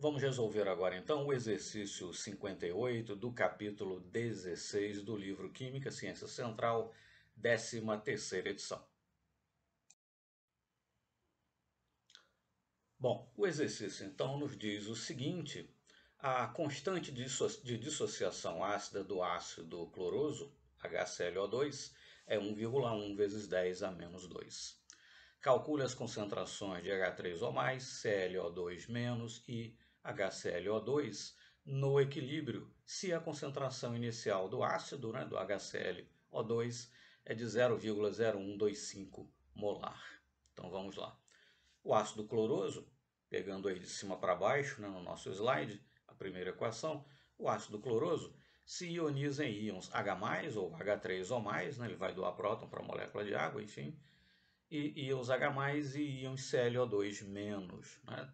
Vamos resolver agora então o exercício 58 do capítulo 16 do livro Química, Ciência Central, 13ª edição. Bom, o exercício então nos diz o seguinte, a constante de, dissociação ácida do ácido cloroso, HClO2, é 1,1 vezes 10 a menos 2. Calcule as concentrações de H3O+, ClO2- e HClO2 no equilíbrio se a concentração inicial do ácido, né, do HClO2, é de 0,0125 molar. Então vamos lá. O ácido cloroso, pegando aí de cima para baixo né, no nosso slide, a primeira equação, o ácido cloroso se ioniza em íons H+, ou H3 né, ele vai doar próton para a molécula de água, enfim, e íons H+, e íons ClO2-. Né?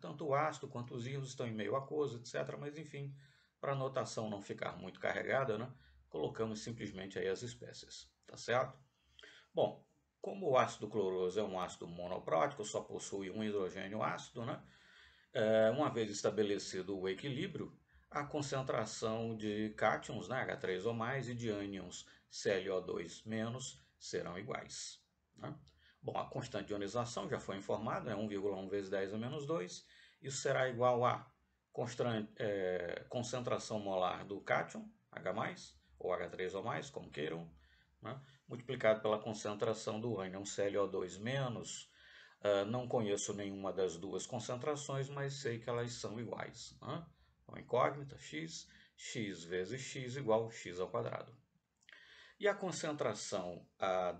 Tanto o ácido quanto os íons estão em meio aquoso, etc. Mas, enfim, para a notação não ficar muito carregada, né? colocamos simplesmente aí as espécies, tá certo? Bom, como o ácido cloroso é um ácido monoprótico, só possui um hidrogênio ácido, né? É, uma vez estabelecido o equilíbrio, a concentração de cátions, né, H3 ou mais, e de ânions ClO2- serão iguais. Né? Bom, a constante de ionização já foi informada, é né? 1,1 vezes 10 a menos 2. Isso será igual a é, concentração molar do cátion, H+, ou H3 O mais, como queiram, né? multiplicado pela concentração do ânion é ClO2-. menos. Uh, não conheço nenhuma das duas concentrações, mas sei que elas são iguais. Né? Então, incógnita, x, x vezes x igual a x ao quadrado. E a concentração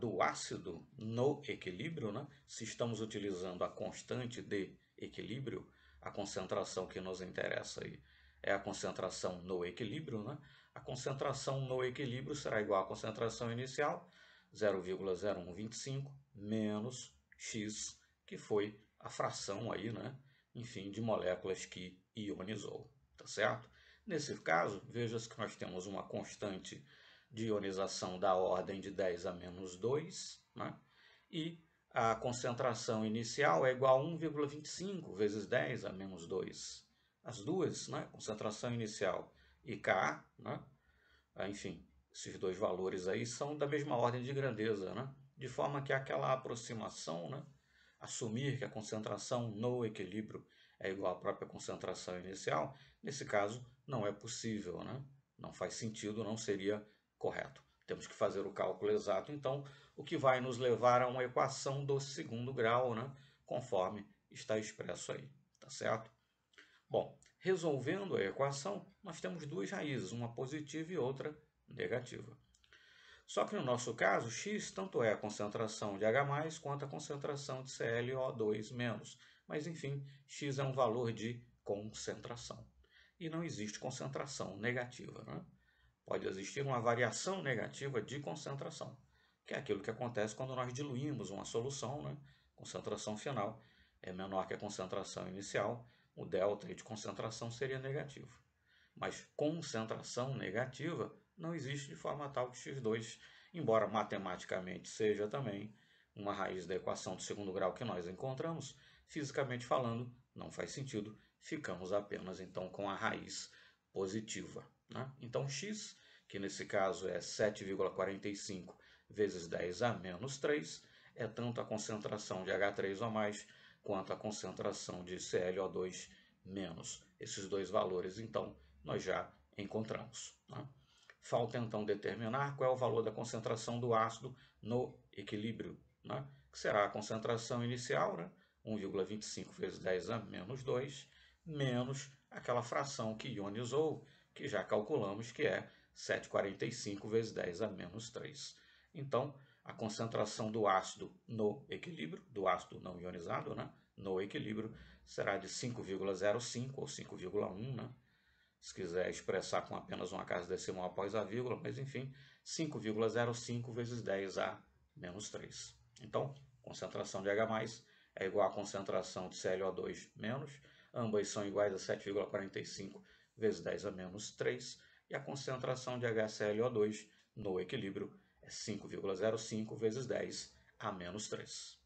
do ácido no equilíbrio, né? se estamos utilizando a constante de equilíbrio, a concentração que nos interessa aí é a concentração no equilíbrio, né? a concentração no equilíbrio será igual à concentração inicial, 0,0125 menos x, que foi a fração aí, né? enfim, de moléculas que ionizou, tá certo? Nesse caso, veja que nós temos uma constante de ionização da ordem de 10 a menos 2, né? e a concentração inicial é igual a 1,25 vezes 10 a menos 2. As duas, né? concentração inicial e K, né? Ah, enfim, esses dois valores aí são da mesma ordem de grandeza, né? de forma que aquela aproximação, né? assumir que a concentração no equilíbrio é igual à própria concentração inicial, nesse caso não é possível, né? não faz sentido, não seria correto? Temos que fazer o cálculo exato, então, o que vai nos levar a uma equação do segundo grau, né? conforme está expresso aí, tá certo? Bom, resolvendo a equação, nós temos duas raízes, uma positiva e outra negativa. Só que no nosso caso, x tanto é a concentração de H+, quanto a concentração de ClO2-. Mas, enfim, x é um valor de concentração. E não existe concentração negativa, né? pode existir uma variação negativa de concentração, que é aquilo que acontece quando nós diluímos uma solução, né? concentração final é menor que a concentração inicial, o delta de concentração seria negativo. Mas concentração negativa não existe de forma tal que x2, embora matematicamente seja também uma raiz da equação do segundo grau que nós encontramos, fisicamente falando, não faz sentido, ficamos apenas então com a raiz positiva. Né? Então, x, que nesse caso é 7,45 vezes 10 a menos 3, é tanto a concentração de H3 o quanto a concentração de ClO2 menos. Esses dois valores, então, nós já encontramos. Né? Falta, então, determinar qual é o valor da concentração do ácido no equilíbrio, né? que será a concentração inicial, né? 1,25 vezes 10 a menos 2, menos aquela fração que ionizou, que já calculamos que é 7,45 vezes 10 a menos 3. Então, a concentração do ácido no equilíbrio, do ácido não ionizado, né? no equilíbrio, será de 5,05 ou 5,1, né? se quiser expressar com apenas uma casa decimal após a vírgula, mas enfim, 5,05 vezes 10 a menos 3. Então, concentração de H+, é igual à concentração de ClO2-, ambas são iguais a 7,45 vezes 10 a menos 3, e a concentração de HClO2 no equilíbrio é 5,05 vezes 10 a menos 3.